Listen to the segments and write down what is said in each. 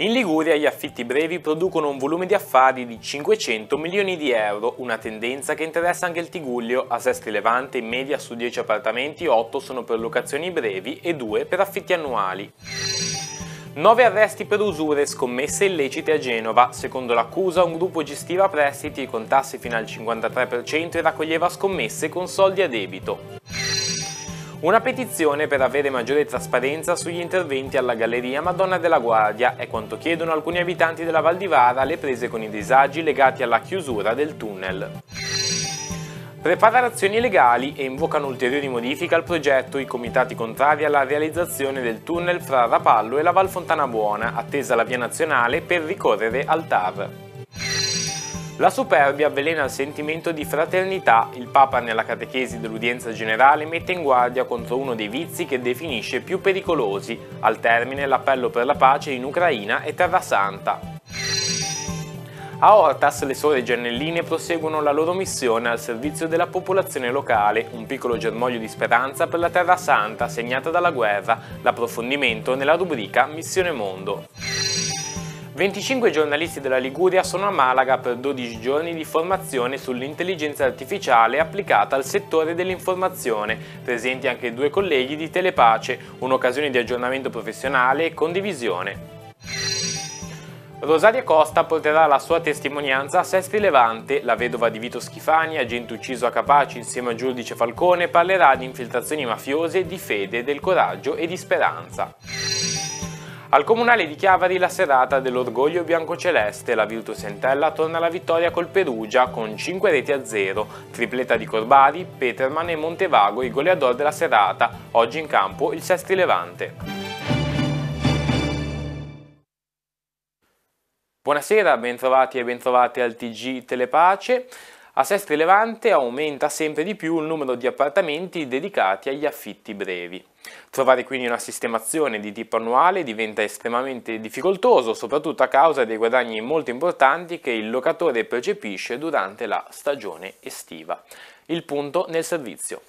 In Liguria gli affitti brevi producono un volume di affari di 500 milioni di euro, una tendenza che interessa anche il Tiguglio, a Sestri Levante in media su 10 appartamenti 8 sono per locazioni brevi e 2 per affitti annuali. 9 arresti per usure e scommesse illecite a Genova. Secondo l'accusa, un gruppo gestiva prestiti con tassi fino al 53% e raccoglieva scommesse con soldi a debito. Una petizione per avere maggiore trasparenza sugli interventi alla Galleria Madonna della Guardia è quanto chiedono alcuni abitanti della Val di Vara alle prese con i disagi legati alla chiusura del tunnel. Preparazioni legali e invocano ulteriori modifiche al progetto i comitati contrari alla realizzazione del tunnel fra Rapallo e la Val Fontana Buona, attesa la via nazionale per ricorrere al TAR. La superbia avvelena il sentimento di fraternità, il Papa nella catechesi dell'udienza generale mette in guardia contro uno dei vizi che definisce più pericolosi, al termine l'appello per la pace in Ucraina e Terra Santa. A Hortas le sore Giannelline proseguono la loro missione al servizio della popolazione locale, un piccolo germoglio di speranza per la Terra Santa segnata dalla guerra, l'approfondimento nella rubrica Missione Mondo. 25 giornalisti della Liguria sono a Malaga per 12 giorni di formazione sull'intelligenza artificiale applicata al settore dell'informazione, presenti anche due colleghi di Telepace, un'occasione di aggiornamento professionale e condivisione. Rosaria Costa porterà la sua testimonianza a Sestri Levante, la vedova di Vito Schifani, agente ucciso a Capaci insieme a Giudice Falcone, parlerà di infiltrazioni mafiose, di fede, del coraggio e di speranza. Al comunale di Chiavari la serata dell'orgoglio biancoceleste, la Virtus Entella torna alla vittoria col Perugia con 5 reti a 0, tripletta di Corbari, Peterman e Montevago i goleador della serata, oggi in campo il Sestri Levante. Buonasera, bentrovati e bentrovati al TG Telepace. A Sestri Levante aumenta sempre di più il numero di appartamenti dedicati agli affitti brevi. Trovare quindi una sistemazione di tipo annuale diventa estremamente difficoltoso, soprattutto a causa dei guadagni molto importanti che il locatore percepisce durante la stagione estiva. Il punto nel servizio.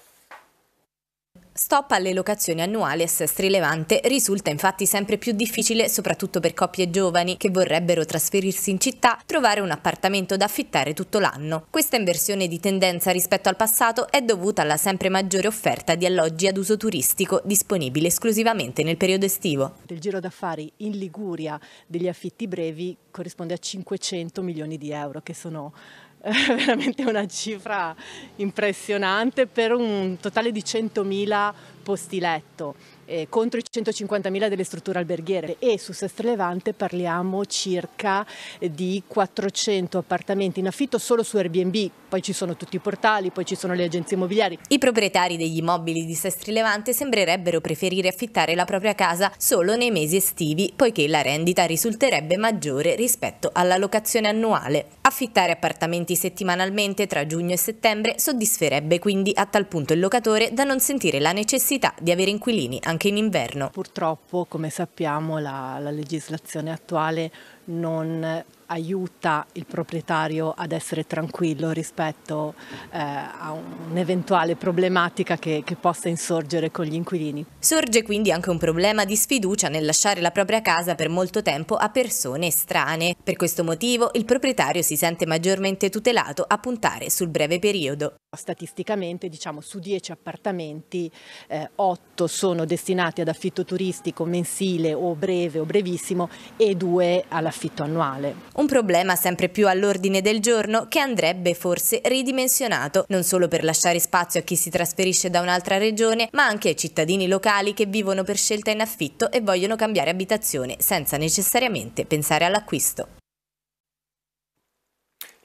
Stop alle locazioni annuali a Sestri Levante risulta infatti sempre più difficile, soprattutto per coppie giovani che vorrebbero trasferirsi in città, trovare un appartamento da affittare tutto l'anno. Questa inversione di tendenza rispetto al passato è dovuta alla sempre maggiore offerta di alloggi ad uso turistico disponibile esclusivamente nel periodo estivo. Il giro d'affari in Liguria degli affitti brevi corrisponde a 500 milioni di euro, che sono veramente una cifra impressionante per un totale di 100.000 posti letto eh, contro i 150.000 delle strutture alberghiere e su Sestri Levante parliamo circa eh, di 400 appartamenti in affitto solo su Airbnb, poi ci sono tutti i portali, poi ci sono le agenzie immobiliari. I proprietari degli immobili di Sestri Levante sembrerebbero preferire affittare la propria casa solo nei mesi estivi, poiché la rendita risulterebbe maggiore rispetto alla locazione annuale. Affittare appartamenti settimanalmente tra giugno e settembre soddisferebbe quindi a tal punto il locatore da non sentire la necessità di avere inquilini anche anche in inverno. Purtroppo, come sappiamo, la, la legislazione attuale non aiuta il proprietario ad essere tranquillo rispetto eh, a un'eventuale problematica che, che, possa insorgere con gli inquilini. Sorge quindi anche un problema di sfiducia nel lasciare la propria casa per molto tempo a persone strane. Per questo motivo il proprietario si sente maggiormente tutelato a puntare sul breve periodo. Statisticamente diciamo, su 10 appartamenti eh, 8 sono destinati ad affitto turistico mensile o breve o brevissimo e 2 all'affitto annuale. Un problema sempre più all'ordine del giorno che andrebbe forse ridimensionato non solo per lasciare spazio a chi si trasferisce da un'altra regione ma anche ai cittadini locali che vivono per scelta in affitto e vogliono cambiare abitazione senza necessariamente pensare all'acquisto.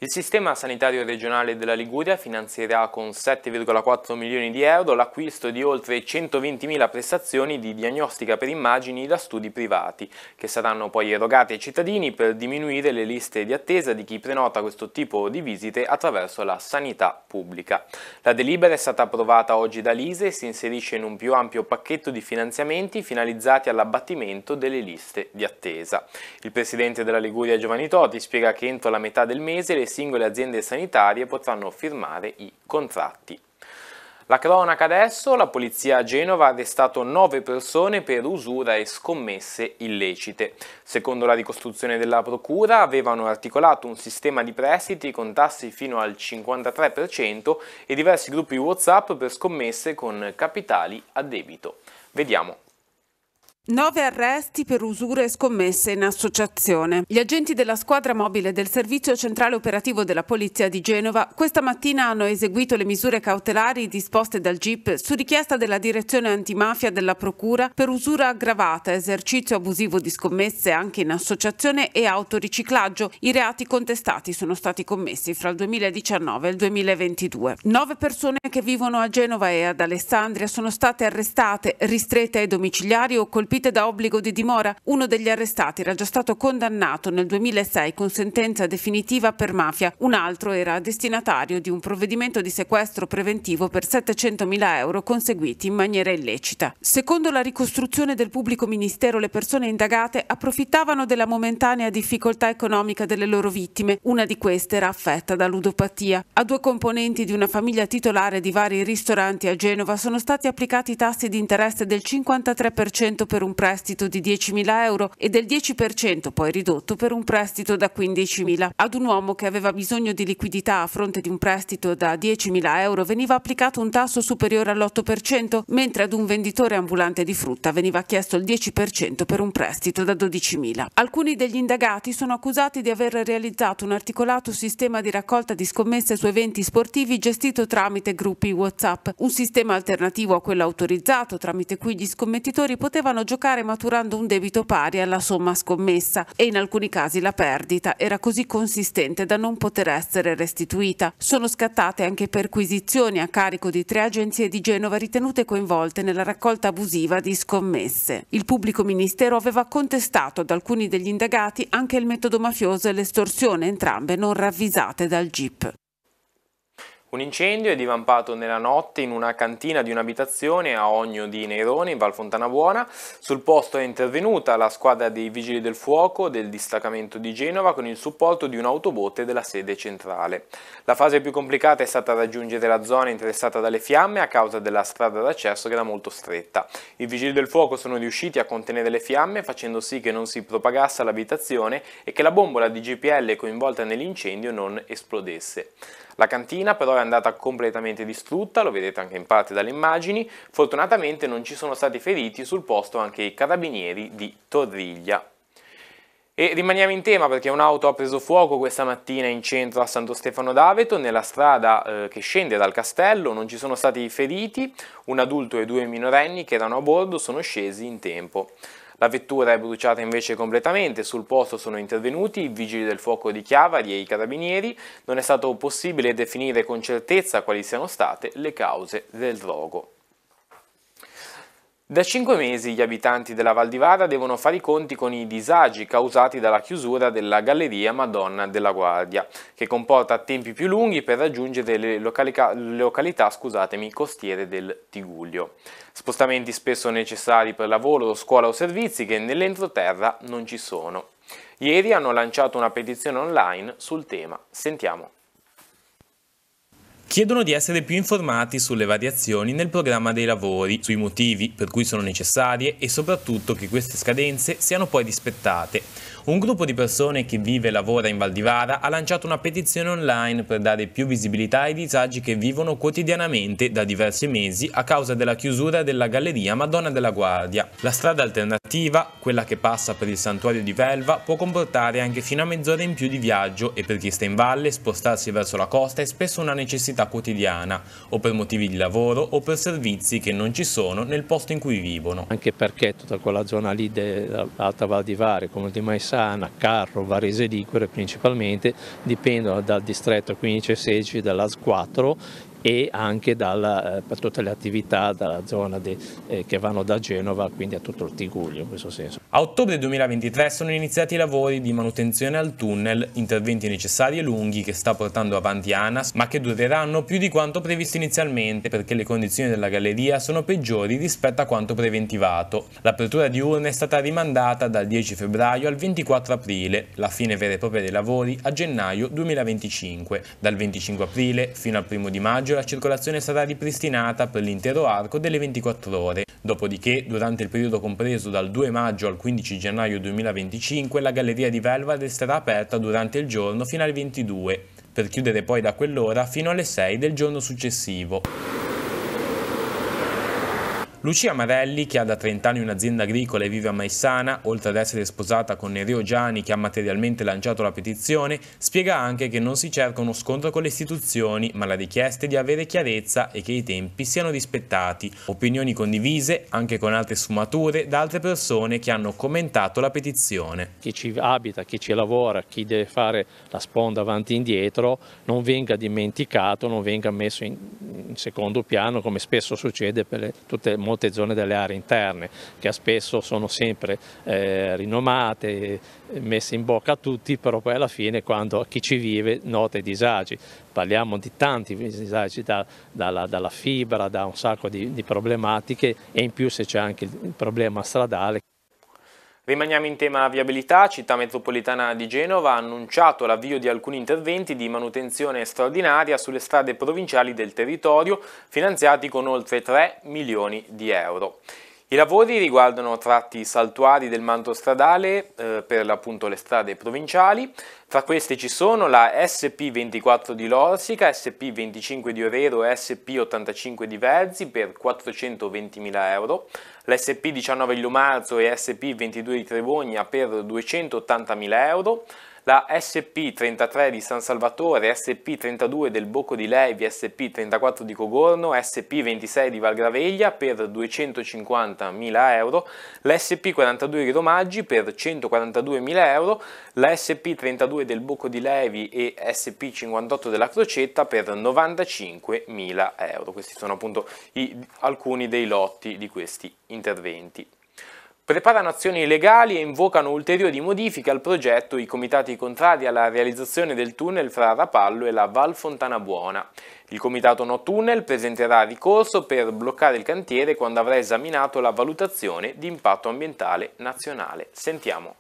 Il sistema sanitario regionale della Liguria finanzierà con 7,4 milioni di euro l'acquisto di oltre 120.000 prestazioni di diagnostica per immagini da studi privati, che saranno poi erogate ai cittadini per diminuire le liste di attesa di chi prenota questo tipo di visite attraverso la sanità pubblica. La delibera è stata approvata oggi da Lise e si inserisce in un più ampio pacchetto di finanziamenti finalizzati all'abbattimento delle liste di attesa. Il presidente della Liguria Giovanni Totti spiega che entro la metà del mese le singole aziende sanitarie potranno firmare i contratti. La cronaca adesso, la polizia a Genova ha arrestato nove persone per usura e scommesse illecite. Secondo la ricostruzione della procura avevano articolato un sistema di prestiti con tassi fino al 53% e diversi gruppi Whatsapp per scommesse con capitali a debito. Vediamo. Nove arresti per usure e scommesse in associazione. Gli agenti della squadra mobile del Servizio Centrale Operativo della Polizia di Genova questa mattina hanno eseguito le misure cautelari disposte dal GIP su richiesta della direzione antimafia della Procura per usura aggravata, esercizio abusivo di scommesse anche in associazione e autoriciclaggio. I reati contestati sono stati commessi fra il 2019 e il 2022. Nove persone che vivono a Genova e ad Alessandria sono state arrestate, ristrette ai domiciliari o colpite colpite da obbligo di dimora. Uno degli arrestati era già stato condannato nel 2006 con sentenza definitiva per mafia, un altro era destinatario di un provvedimento di sequestro preventivo per 700.000 euro conseguiti in maniera illecita. Secondo la ricostruzione del pubblico ministero le persone indagate approfittavano della momentanea difficoltà economica delle loro vittime, una di queste era affetta da ludopatia. A due componenti di una famiglia titolare di vari ristoranti a Genova sono stati applicati tassi di interesse del 53% per un prestito di 10.000 euro e del 10% poi ridotto per un prestito da 15.000. Ad un uomo che aveva bisogno di liquidità a fronte di un prestito da 10.000 euro veniva applicato un tasso superiore all'8%, mentre ad un venditore ambulante di frutta veniva chiesto il 10% per un prestito da 12.000. Alcuni degli indagati sono accusati di aver realizzato un articolato sistema di raccolta di scommesse su eventi sportivi gestito tramite gruppi WhatsApp, un sistema alternativo a quello autorizzato tramite cui gli scommettitori potevano giocare giocare maturando un debito pari alla somma scommessa e in alcuni casi la perdita era così consistente da non poter essere restituita. Sono scattate anche perquisizioni a carico di tre agenzie di Genova ritenute coinvolte nella raccolta abusiva di scommesse. Il pubblico ministero aveva contestato ad alcuni degli indagati anche il metodo mafioso e l'estorsione, entrambe non ravvisate dal GIP. Un incendio è divampato nella notte in una cantina di un'abitazione a Ogno di Nerone, in Val Fontana Buona. Sul posto è intervenuta la squadra dei Vigili del Fuoco del distaccamento di Genova con il supporto di un'autobotte della sede centrale. La fase più complicata è stata raggiungere la zona interessata dalle fiamme a causa della strada d'accesso che era molto stretta. I Vigili del Fuoco sono riusciti a contenere le fiamme facendo sì che non si propagasse l'abitazione e che la bombola di GPL coinvolta nell'incendio non esplodesse. La cantina però è andata completamente distrutta, lo vedete anche in parte dalle immagini, fortunatamente non ci sono stati feriti sul posto anche i carabinieri di Torriglia. E rimaniamo in tema perché un'auto ha preso fuoco questa mattina in centro a Santo Stefano d'Aveto, nella strada eh, che scende dal castello, non ci sono stati feriti, un adulto e due minorenni che erano a bordo sono scesi in tempo. La vettura è bruciata invece completamente, sul posto sono intervenuti i vigili del fuoco di Chiavari e i carabinieri, non è stato possibile definire con certezza quali siano state le cause del drogo. Da cinque mesi gli abitanti della Val di Vara devono fare i conti con i disagi causati dalla chiusura della Galleria Madonna della Guardia, che comporta tempi più lunghi per raggiungere le località, località costiere del Tiguglio. Spostamenti spesso necessari per lavoro, scuola o servizi che nell'entroterra non ci sono. Ieri hanno lanciato una petizione online sul tema. Sentiamo chiedono di essere più informati sulle variazioni nel programma dei lavori, sui motivi per cui sono necessarie e soprattutto che queste scadenze siano poi rispettate un gruppo di persone che vive e lavora in Valdivara ha lanciato una petizione online per dare più visibilità ai disagi che vivono quotidianamente da diversi mesi a causa della chiusura della galleria Madonna della Guardia. La strada alternativa, quella che passa per il santuario di Velva, può comportare anche fino a mezz'ora in più di viaggio e per chi sta in valle spostarsi verso la costa è spesso una necessità quotidiana, o per motivi di lavoro o per servizi che non ci sono nel posto in cui vivono. Anche perché tutta quella zona lì dell'Alta Valdivara, come di sa, Bolzano, Carro, Varese Liquore principalmente, dipendono dal distretto 15 e 16 s 4 e anche dalla, eh, per tutte le attività dalla zona di, eh, che vanno da Genova quindi a tutto il Tiguglio in questo senso. A ottobre 2023 sono iniziati i lavori di manutenzione al tunnel, interventi necessari e lunghi che sta portando avanti ANAS ma che dureranno più di quanto previsto inizialmente perché le condizioni della galleria sono peggiori rispetto a quanto preventivato. L'apertura di urne è stata rimandata dal 10 febbraio al 24 aprile, la fine vera e propria dei lavori a gennaio 2025. Dal 25 aprile fino al 1 di maggio la circolazione sarà ripristinata per l'intero arco delle 24 ore. Dopodiché, durante il periodo compreso dal 2 maggio al 15 gennaio 2025, la galleria di Velva resterà aperta durante il giorno fino alle 22, per chiudere poi da quell'ora fino alle 6 del giorno successivo. Lucia Marelli, che ha da 30 anni un'azienda agricola e vive a Maissana, oltre ad essere sposata con Nereo Gianni, che ha materialmente lanciato la petizione, spiega anche che non si cerca uno scontro con le istituzioni, ma la richiesta è di avere chiarezza e che i tempi siano rispettati. Opinioni condivise, anche con altre sfumature, da altre persone che hanno commentato la petizione. Chi ci abita, chi ci lavora, chi deve fare la sponda avanti e indietro, non venga dimenticato, non venga messo in secondo piano come spesso succede per le, tutte, molte zone delle aree interne che spesso sono sempre eh, rinomate, messe in bocca a tutti, però poi alla fine quando chi ci vive nota i disagi. Parliamo di tanti disagi da, dalla, dalla, fibra, da un sacco di, di problematiche e in più se c'è anche il problema stradale. Rimaniamo in tema viabilità, Città Metropolitana di Genova ha annunciato l'avvio di alcuni interventi di manutenzione straordinaria sulle strade provinciali del territorio, finanziati con oltre 3 milioni di euro. I lavori riguardano tratti saltuari del manto stradale eh, per l'appunto le strade provinciali, tra queste ci sono la SP24 di Lorsica, SP25 di Orero e SP85 di Verzi per 420.000 euro, l'SP19 di Lomazzo e SP22 di Trevogna per 280.000 euro, la SP33 di San Salvatore, SP32 del Bocco di Levi, SP34 di Cogorno, SP26 di Valgraveglia per 250.000 euro, la SP42 di Romaggi per 142.000 euro, la SP32 del Bocco di Levi e SP58 della Crocetta per 95.000 euro. Questi sono appunto i, alcuni dei lotti di questi interventi. Preparano azioni legali e invocano ulteriori modifiche al progetto i comitati contrari alla realizzazione del tunnel fra Rapallo e la Val Fontanabuona. Il comitato no tunnel presenterà ricorso per bloccare il cantiere quando avrà esaminato la valutazione di impatto ambientale nazionale. Sentiamo.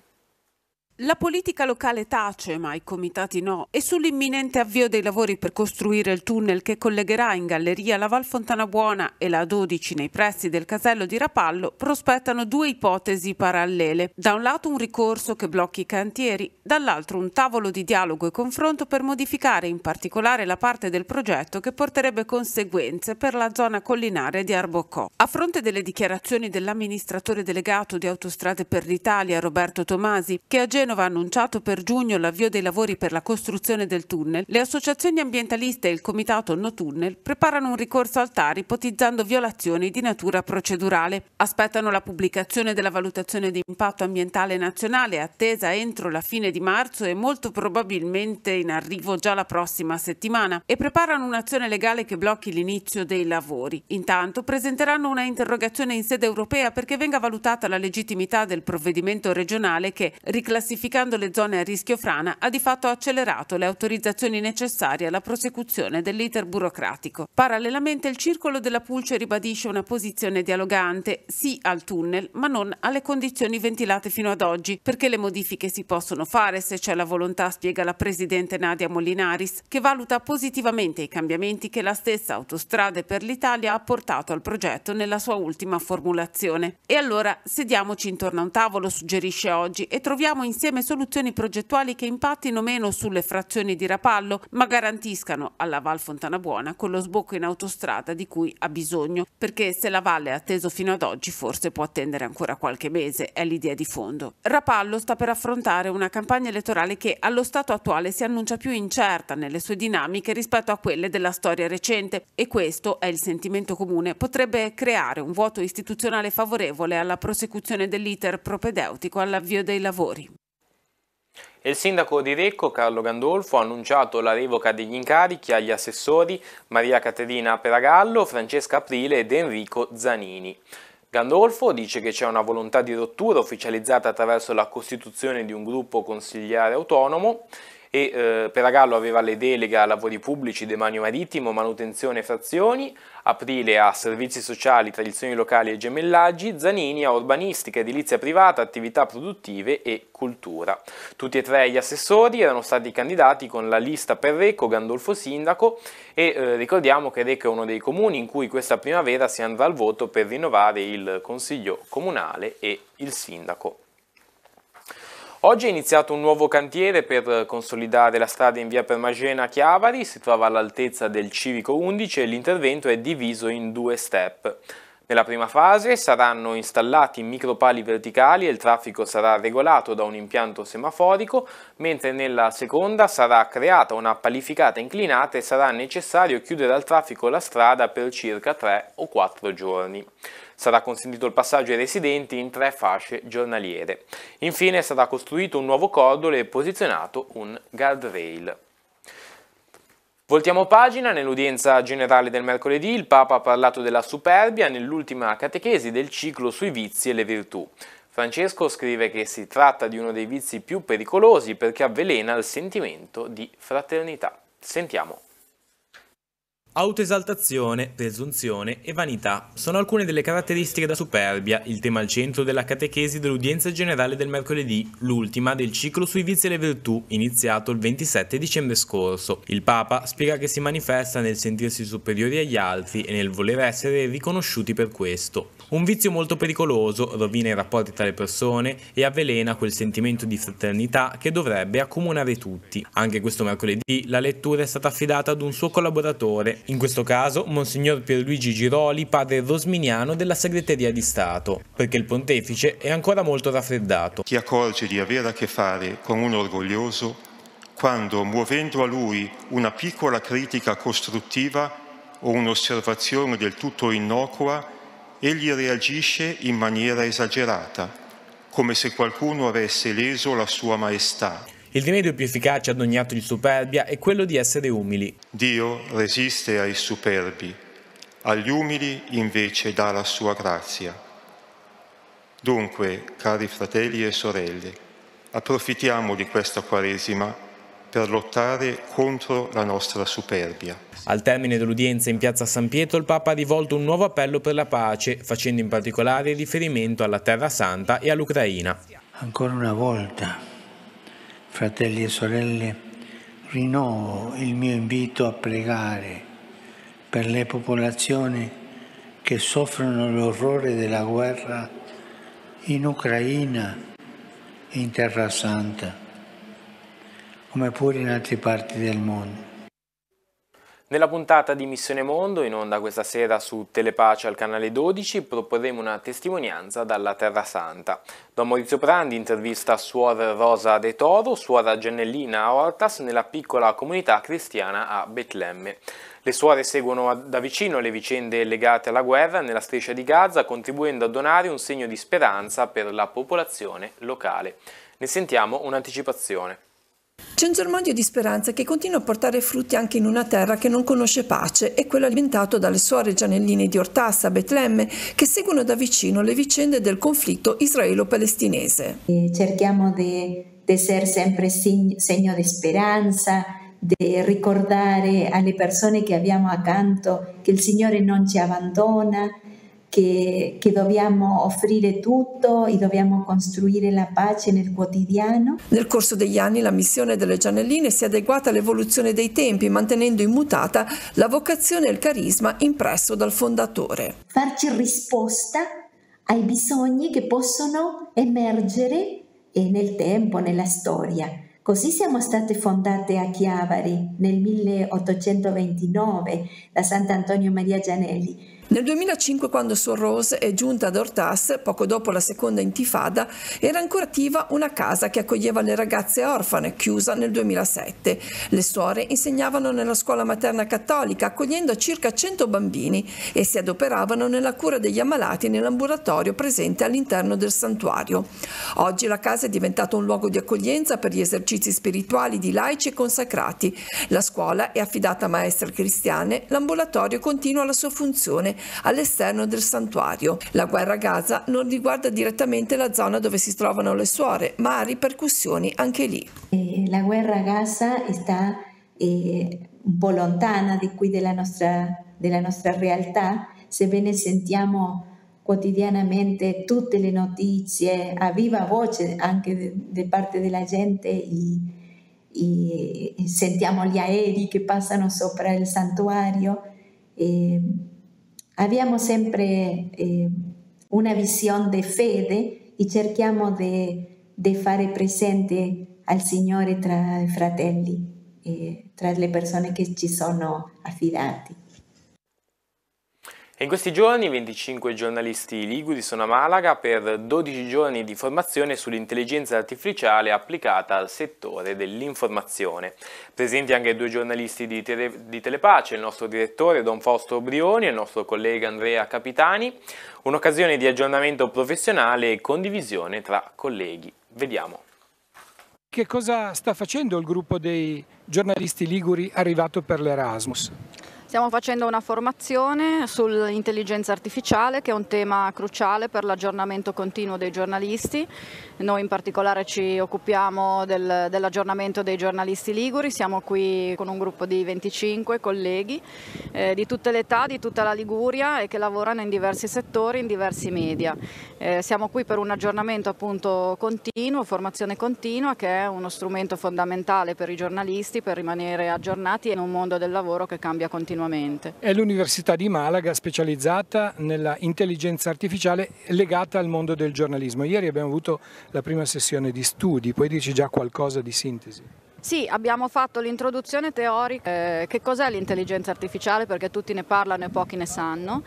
La politica locale tace, ma i comitati no, e sull'imminente avvio dei lavori per costruire il tunnel che collegherà in galleria la Val Fontana Buona e la 12 nei pressi del casello di Rapallo prospettano due ipotesi parallele. Da un lato un ricorso che blocchi i cantieri, dall'altro un tavolo di dialogo e confronto per modificare in particolare la parte del progetto che porterebbe conseguenze per la zona collinare di Arbocò. A fronte delle dichiarazioni dell'amministratore delegato di Autostrade per l'Italia, Roberto Tomasi, che ageva Genova ha annunciato per giugno l'avvio dei lavori per la costruzione del tunnel, le associazioni ambientaliste e il comitato No Tunnel preparano un ricorso al TAR ipotizzando violazioni di natura procedurale. Aspettano la pubblicazione della valutazione di impatto ambientale nazionale attesa entro la fine di marzo e molto probabilmente in arrivo già la prossima settimana e preparano un'azione legale che blocchi l'inizio dei lavori. Intanto presenteranno una interrogazione in sede europea perché venga valutata la legittimità del provvedimento regionale che riclassifica classificando le zone a rischio frana, ha di fatto accelerato le autorizzazioni necessarie alla prosecuzione dell'iter burocratico. Parallelamente il Circolo della Pulce ribadisce una posizione dialogante, sì al tunnel, ma non alle condizioni ventilate fino ad oggi, perché le modifiche si possono fare se c'è la volontà, spiega la Presidente Nadia Molinaris, che valuta positivamente i cambiamenti che la stessa Autostrade per l'Italia ha portato al progetto nella sua ultima formulazione. E allora sediamoci intorno a un tavolo, suggerisce oggi, e troviamo insieme insieme soluzioni progettuali che impattino meno sulle frazioni di Rapallo, ma garantiscano alla Val Fontanabuona quello sbocco in autostrada di cui ha bisogno, perché se la valle ha atteso fino ad oggi forse può attendere ancora qualche mese, è l'idea di fondo. Rapallo sta per affrontare una campagna elettorale che allo stato attuale si annuncia più incerta nelle sue dinamiche rispetto a quelle della storia recente e questo è il sentimento comune, potrebbe creare un vuoto istituzionale favorevole alla prosecuzione dell'iter propedeutico all'avvio dei lavori. Il sindaco di Recco, Carlo Gandolfo, ha annunciato la revoca degli incarichi agli assessori Maria Caterina Peragallo, Francesca Aprile ed Enrico Zanini. Gandolfo dice che c'è una volontà di rottura ufficializzata attraverso la costituzione di un gruppo consigliare autonomo e eh, Peragallo aveva le delega a lavori pubblici, demanio marittimo, manutenzione e frazioni, Aprile a servizi sociali, tradizioni locali e gemellaggi, Zanini a urbanistica, edilizia privata, attività produttive e cultura. Tutti e tre gli assessori erano stati candidati con la lista per Recco, Gandolfo Sindaco e eh, ricordiamo che Recco è uno dei comuni in cui questa primavera si andrà al voto per rinnovare il consiglio comunale e il sindaco. Oggi è iniziato un nuovo cantiere per consolidare la strada in via Permagena a Chiavari, si trova all'altezza del Civico 11 e l'intervento è diviso in due step. Nella prima fase saranno installati micropali verticali e il traffico sarà regolato da un impianto semaforico, mentre nella seconda sarà creata una palificata inclinata e sarà necessario chiudere al traffico la strada per circa 3 o 4 giorni. Sarà consentito il passaggio ai residenti in tre fasce giornaliere. Infine sarà costruito un nuovo cordolo e posizionato un guardrail. Voltiamo pagina, nell'udienza generale del mercoledì il Papa ha parlato della superbia nell'ultima catechesi del ciclo sui vizi e le virtù. Francesco scrive che si tratta di uno dei vizi più pericolosi perché avvelena il sentimento di fraternità. Sentiamo. Autoesaltazione, presunzione e vanità sono alcune delle caratteristiche da superbia, il tema al centro della catechesi dell'udienza generale del mercoledì, l'ultima del ciclo sui vizi e le virtù, iniziato il 27 dicembre scorso. Il Papa spiega che si manifesta nel sentirsi superiori agli altri e nel voler essere riconosciuti per questo. Un vizio molto pericoloso, rovina i rapporti tra le persone e avvelena quel sentimento di fraternità che dovrebbe accomunare tutti. Anche questo mercoledì la lettura è stata affidata ad un suo collaboratore, in questo caso Monsignor Pierluigi Giroli, padre rosminiano della Segreteria di Stato, perché il pontefice è ancora molto raffreddato. Chi accorge di avere a che fare con un orgoglioso quando, muovendo a lui una piccola critica costruttiva o un'osservazione del tutto innocua, egli reagisce in maniera esagerata, come se qualcuno avesse leso la sua maestà. Il rimedio più efficace ad ogni atto di superbia è quello di essere umili. Dio resiste ai superbi, agli umili invece dà la sua grazia. Dunque, cari fratelli e sorelle, approfittiamo di questa Quaresima per lottare contro la nostra superbia. Al termine dell'udienza in piazza San Pietro il Papa ha rivolto un nuovo appello per la pace, facendo in particolare riferimento alla Terra Santa e all'Ucraina. Ancora una volta, fratelli e sorelle, rinnovo il mio invito a pregare per le popolazioni che soffrono l'orrore della guerra in Ucraina e in Terra Santa come pure in altre parti del mondo. Nella puntata di Missione Mondo, in onda questa sera su Telepace al canale 12, proporremo una testimonianza dalla Terra Santa. Don Maurizio Prandi intervista Suor Rosa De Toro, Suora Gennellina Hortas, nella piccola comunità cristiana a Betlemme. Le suore seguono da vicino le vicende legate alla guerra nella striscia di Gaza, contribuendo a donare un segno di speranza per la popolazione locale. Ne sentiamo un'anticipazione. C'è un germoglio di speranza che continua a portare frutti anche in una terra che non conosce pace, e quello alimentato dalle suore Gianelline di Ortassa Betlemme, che seguono da vicino le vicende del conflitto israelo-palestinese. Cerchiamo di essere sempre segno di speranza, di ricordare alle persone che abbiamo accanto che il Signore non ci abbandona, che, che, dobbiamo offrire tutto e dobbiamo costruire la pace nel quotidiano. Nel corso degli anni la missione delle Gianelline si è adeguata all'evoluzione dei tempi, mantenendo immutata la vocazione e il carisma impresso dal fondatore. Farci risposta ai bisogni che possono emergere nel tempo, nella storia. Così siamo state fondate a Chiavari nel 1829 da Sant'Antonio Maria Gianelli nel 2005, quando Sor Rose è giunta ad Ortas, poco dopo la seconda intifada, era ancora attiva una casa che accoglieva le ragazze orfane, chiusa nel 2007. Le suore insegnavano nella scuola materna cattolica, accogliendo circa 100 bambini, e si adoperavano nella cura degli ammalati nell'ambulatorio presente all'interno del santuario. Oggi la casa è diventata un luogo di accoglienza per gli esercizi spirituali di laici e consacrati. La scuola è affidata a maestre cristiane, l'ambulatorio continua la sua funzione all'esterno del santuario. La guerra a Gaza non riguarda direttamente la zona dove si trovano le suore, ma ha ripercussioni anche lì. La guerra a Gaza sta eh, un po' lontana di qui della nostra, della nostra realtà, sebbene sentiamo quotidianamente tutte le notizie a viva voce anche da parte della gente e, e, sentiamo gli aerei che passano sopra il santuario. E, abbiamo sempre eh, una visione di fede e cerchiamo di fare presente al Signore tra i fratelli, eh, tra le persone che ci sono affidati. E In questi giorni 25 giornalisti liguri sono a Malaga per 12 giorni di formazione sull'intelligenza artificiale applicata al settore dell'informazione. Presenti anche due giornalisti di, tele, di, Telepace, il nostro direttore Don Fausto Brioni e il nostro collega Andrea Capitani, un'occasione di aggiornamento professionale e condivisione tra colleghi. Vediamo. Che cosa sta facendo il gruppo dei giornalisti liguri arrivato per l'Erasmus? Stiamo facendo una formazione sull'intelligenza artificiale che è un tema cruciale per l'aggiornamento continuo dei giornalisti. Noi in particolare ci occupiamo del, dell'aggiornamento dei giornalisti liguri, siamo qui con un gruppo di 25 colleghi eh, di tutte le età, di tutta la Liguria e che lavorano in diversi settori, in diversi media. Eh, siamo qui per un aggiornamento appunto continuo, formazione continua che è uno strumento fondamentale per i giornalisti per rimanere aggiornati in un mondo del lavoro che cambia continuamente continuamente. È l'Università di Malaga specializzata nella intelligenza artificiale legata al mondo del giornalismo. Ieri abbiamo avuto la prima sessione di studi, puoi dirci già qualcosa di sintesi? Sì, abbiamo fatto l'introduzione teorica, eh, che cos'è l'intelligenza artificiale perché tutti ne parlano e pochi ne sanno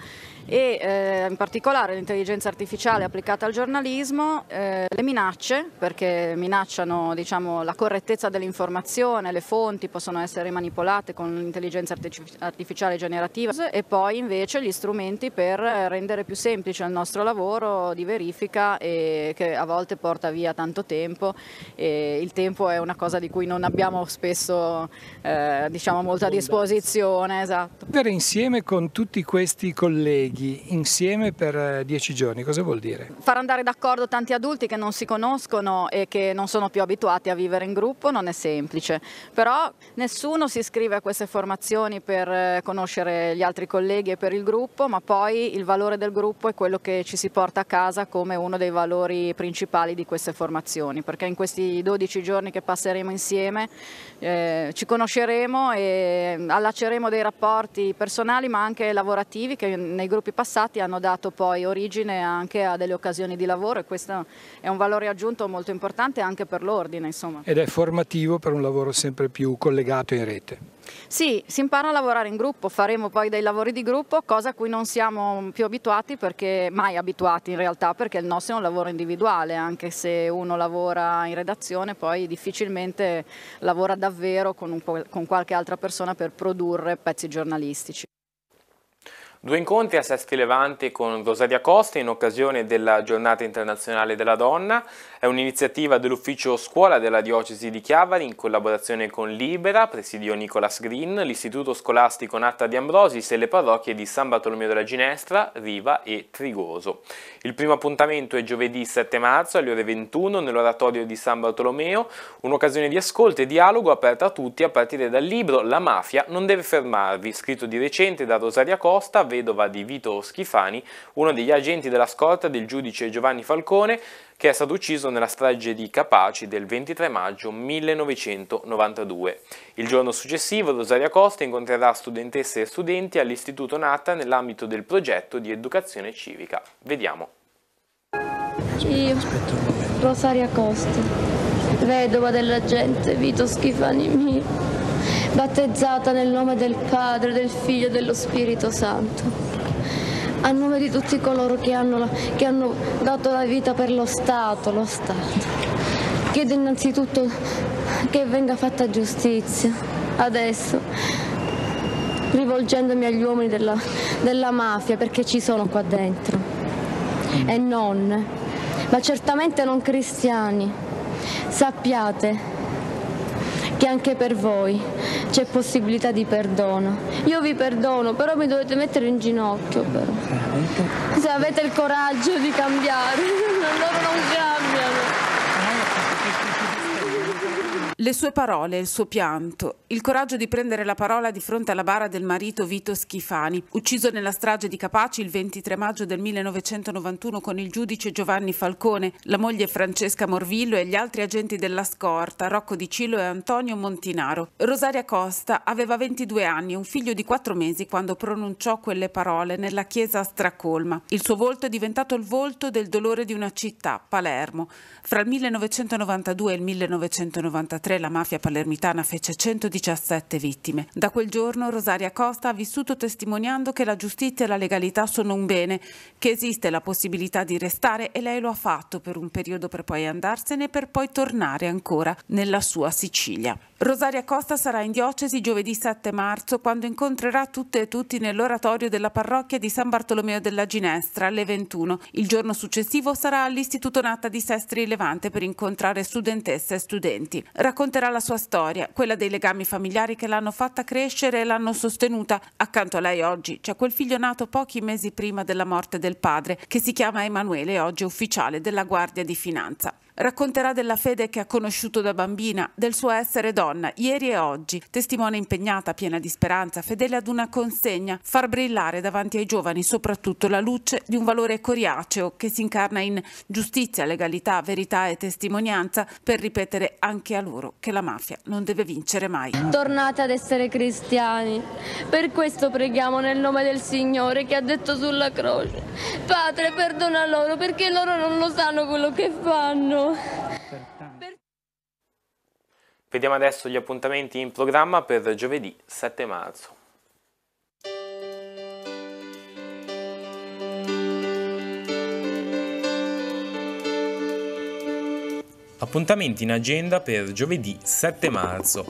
e eh, in particolare l'intelligenza artificiale applicata al giornalismo, eh, le minacce, perché minacciano diciamo, la correttezza dell'informazione, le fonti possono essere manipolate con l'intelligenza artificiale generativa e poi invece gli strumenti per eh, rendere più semplice il nostro lavoro di verifica e che a volte porta via tanto tempo e il tempo è una cosa di cui non abbiamo spesso eh, diciamo, molta disposizione. Esatto. Insieme con tutti questi colleghi figli insieme per eh, dieci giorni, cosa vuol dire? Far andare d'accordo tanti adulti che non si conoscono e che non sono più abituati a vivere in gruppo non è semplice, però nessuno si iscrive a queste formazioni per eh, conoscere gli altri colleghi e per il gruppo, ma poi il valore del gruppo è quello che ci si porta a casa come uno dei valori principali di queste formazioni, perché in questi 12 giorni che passeremo insieme eh, ci conosceremo e allaceremo dei rapporti personali ma anche lavorativi che nei gruppi tempi passati hanno dato poi origine anche a delle occasioni di lavoro e questo è un valore aggiunto molto importante anche per l'ordine. Ed è formativo per un lavoro sempre più collegato in rete. Sì, si impara a lavorare in gruppo, faremo poi dei lavori di gruppo, cosa a cui non siamo più abituati perché mai abituati in realtà, perché il nostro è un lavoro individuale, anche se uno lavora in redazione poi difficilmente lavora davvero con, un, con qualche altra persona per produrre pezzi giornalistici. Due incontri a Sesti Levante con Rosaria Costa in occasione della Giornata Internazionale della Donna. È un'iniziativa dell'Ufficio Scuola della Diocesi di Chiavari in collaborazione con Libera, Presidio Nicolas Green, l'Istituto Scolastico Natta di Ambrosis e le parrocchie di San Bartolomeo della Ginestra, Riva e Trigoso. Il primo appuntamento è giovedì 7 marzo alle ore 21 nell'oratorio di San Bartolomeo, un'occasione di ascolto e dialogo aperta a tutti a partire dal libro La mafia non deve fermarvi, scritto di recente da Rosaria Costa, vedova di Vito Schifani, uno degli agenti della scorta del giudice Giovanni Falcone, che è stato ucciso nella strage di Capaci del 23 maggio 1992. Il giorno successivo Rosaria Costa incontrerà studentesse e studenti all'Istituto Nata nell'ambito del progetto di educazione civica. Vediamo. Io, Rosaria Costa, vedova dell'agente Vito Schifani mio battezzata nel nome del Padre, del Figlio e dello Spirito Santo. A nome di tutti coloro che hanno, che hanno dato la vita per lo Stato, lo Stato. Chiedo innanzitutto che venga fatta giustizia, adesso, rivolgendomi agli uomini della, della mafia, perché ci sono qua dentro, e non, ma certamente non cristiani. Sappiate che anche per voi c'è possibilità di perdono. Io vi perdono, però mi dovete mettere in ginocchio. Però. Eh, Se avete il coraggio di cambiare, loro non cambiano. Le sue parole, il suo pianto, il coraggio di prendere la parola di fronte alla bara del marito Vito Schifani, ucciso nella strage di Capaci il 23 maggio del 1991 con il giudice Giovanni Falcone, la moglie Francesca Morvillo e gli altri agenti della scorta, Rocco Di Cillo e Antonio Montinaro. Rosaria Costa aveva 22 anni e un figlio di 4 mesi quando pronunciò quelle parole nella chiesa a Stracolma. Il suo volto è diventato il volto del dolore di una città, Palermo. Fra il 1992 e il 1993 2003 la mafia palermitana fece 117 vittime. Da quel giorno Rosaria Costa ha vissuto testimoniando che la giustizia e la legalità sono un bene, che esiste la possibilità di restare e lei lo ha fatto per un periodo per poi andarsene e per poi tornare ancora nella sua Sicilia. Rosaria Costa sarà in diocesi giovedì 7 marzo quando incontrerà tutte e tutti nell'oratorio della parrocchia di San Bartolomeo della Ginestra alle 21. Il giorno successivo sarà all'Istituto Natta di Sestri Levante per incontrare studentesse e studenti. Racconterà la sua storia, quella dei legami familiari che l'hanno fatta crescere e l'hanno sostenuta. Accanto a lei oggi c'è quel figlio nato pochi mesi prima della morte del padre che si chiama Emanuele e oggi è ufficiale della Guardia di Finanza. Racconterà della fede che ha conosciuto da bambina, del suo essere donna, ieri e oggi, testimone impegnata, piena di speranza, fedele ad una consegna, far brillare davanti ai giovani soprattutto la luce di un valore coriaceo che si incarna in giustizia, legalità, verità e testimonianza per ripetere anche a loro che la mafia non deve vincere mai. Tornate ad essere cristiani, per questo preghiamo nel nome del Signore che ha detto sulla croce. Padre, perdona loro perché loro non lo sanno quello che fanno. Vediamo adesso gli appuntamenti in programma per giovedì 7 marzo. Appuntamenti in agenda per giovedì 7 marzo.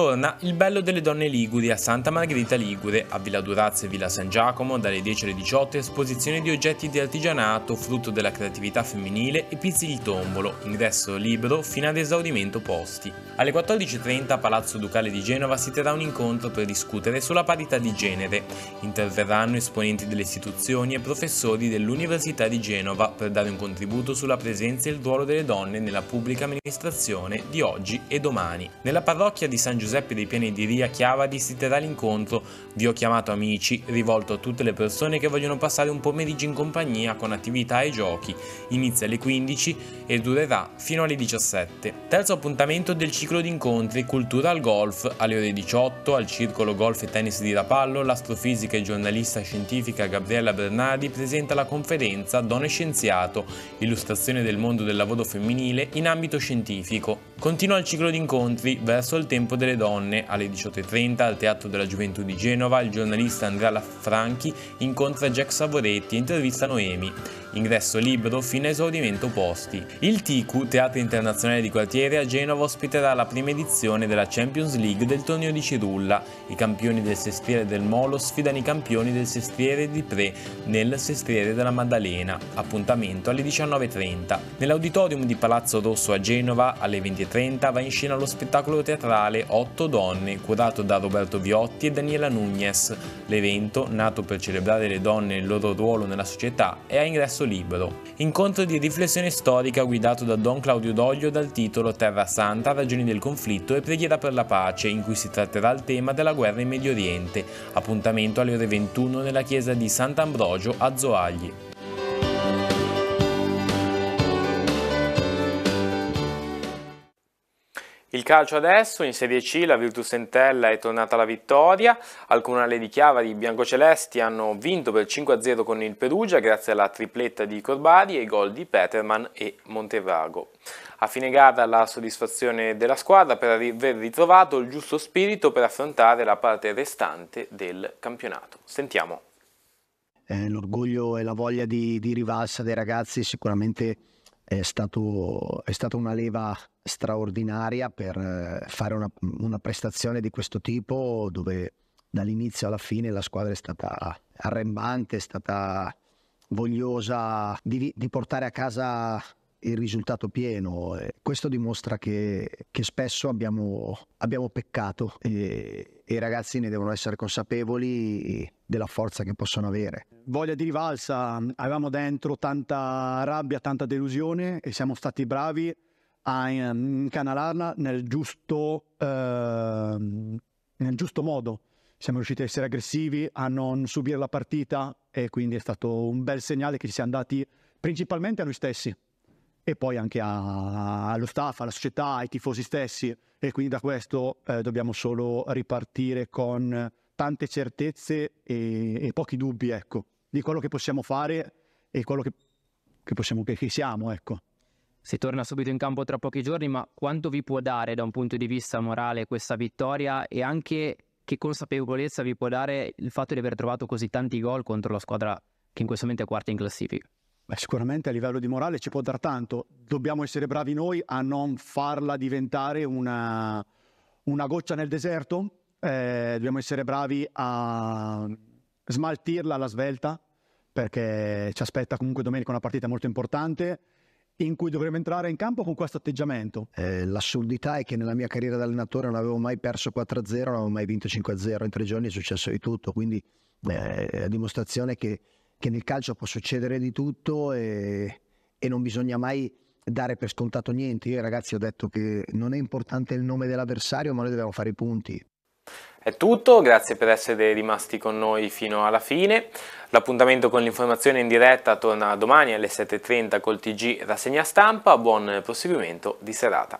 Torna Il bello delle donne liguri a Santa Margherita Ligure, a Villa Durazzo e Villa San Giacomo dalle 10 alle 18 esposizione di oggetti di artigianato, frutto della creatività femminile e pizzi di tombolo, ingresso libero fino ad esaurimento posti. Alle 14.30 Palazzo Ducale di Genova si terrà un incontro per discutere sulla parità di genere. Interverranno esponenti delle istituzioni e professori dell'Università di Genova per dare un contributo sulla presenza e il ruolo delle donne nella pubblica amministrazione di oggi e domani. Nella parrocchia di San Giuseppe dei Piani di Ria Chiavadi si terrà l'incontro Vi ho chiamato amici, rivolto a tutte le persone che vogliono passare un pomeriggio in compagnia con attività e giochi. Inizia alle 15 e durerà fino alle 17. Terzo appuntamento del ciclo ciclo di incontri Cultural Golf alle ore 18 al Circolo Golf e Tennis di Rapallo, l'astrofisica e giornalista scientifica Gabriella Bernardi presenta la conferenza Donne Scienziato, illustrazione del mondo del lavoro femminile in ambito scientifico. Continua il ciclo di incontri verso il tempo delle donne alle 18.30 al Teatro della Gioventù di Genova, il giornalista Andrea Franchi incontra Jack Savoretti e intervista Noemi ingresso libero fino a esaurimento posti. Il TICU, Teatro Internazionale di Quartiere a Genova, ospiterà la prima edizione della Champions League del torneo di Cirulla. I campioni del sestriere del Molo sfidano i campioni del sestriere di Pre nel sestriere della Maddalena, appuntamento alle 19.30. Nell'auditorium di Palazzo Rosso a Genova alle 20.30 va in scena lo spettacolo teatrale Otto Donne, curato da Roberto Viotti e Daniela Nunez. L'evento, nato per celebrare le donne e il loro ruolo nella società, è a ingresso terzo libro. Incontro di riflessione storica guidato da Don Claudio Doglio dal titolo Terra Santa, ragioni del conflitto e preghiera per la pace, in cui si tratterà il tema della guerra in Medio Oriente, appuntamento alle ore 21 nella chiesa di Sant'Ambrogio a Zoagli. Il calcio adesso, in Serie C la Virtus Entella è tornata alla vittoria, al Comunale di Chiava i biancocelesti hanno vinto per 5-0 con il Perugia grazie alla tripletta di Corbari e ai gol di Peterman e Montevago. A fine gara la soddisfazione della squadra per aver ritrovato il giusto spirito per affrontare la parte restante del campionato. Sentiamo. Eh, l'orgoglio e la voglia di, di rivalsa dei ragazzi sicuramente è, stato, è stata una leva straordinaria per eh, fare una, una prestazione di questo tipo dove dall'inizio alla fine la squadra è stata arrembante, è stata vogliosa di, di, portare a casa il risultato pieno. Questo dimostra che, che spesso abbiamo, abbiamo peccato e, e, i ragazzi ne devono essere consapevoli della forza che possono avere. Voglia di rivalsa, avevamo dentro tanta rabbia, tanta delusione e siamo stati bravi a ehm, incanalarla nel giusto, eh, nel giusto modo. Siamo riusciti a essere aggressivi, a non subire la partita e quindi è stato un bel segnale che ci siamo dati principalmente a noi stessi e poi anche a, allo staff, alla società, ai tifosi stessi e quindi da questo eh, dobbiamo solo ripartire con tante certezze e, e, pochi dubbi ecco, di quello che possiamo fare e quello che, che, possiamo, che siamo. Ecco. Si torna subito in campo tra pochi giorni, ma quanto vi può dare da un punto di vista morale questa vittoria e anche che consapevolezza vi può dare il fatto di aver trovato così tanti gol contro la squadra che in questo momento è quarta in classifica? Beh, sicuramente a livello di morale ci può dar tanto, dobbiamo essere bravi noi a non farla diventare una, una goccia nel deserto, eh, dobbiamo essere bravi a smaltirla alla svelta perché ci aspetta comunque domenica una partita molto importante in cui dovremmo entrare in campo con questo atteggiamento? Eh, l'assurdità è che nella mia carriera da allenatore non avevo mai perso 4-0, non avevo mai vinto 5-0, in tre giorni è successo di tutto, quindi eh, è la dimostrazione che, che, nel calcio può succedere di tutto e, e, non bisogna mai dare per scontato niente. Io ai ragazzi ho detto che non è importante il nome dell'avversario, ma noi dobbiamo fare i punti. È tutto, grazie per essere rimasti con noi fino alla fine. L'appuntamento con l'informazione in diretta torna domani alle 7.30 col TG Rassegna Stampa. Buon proseguimento di serata.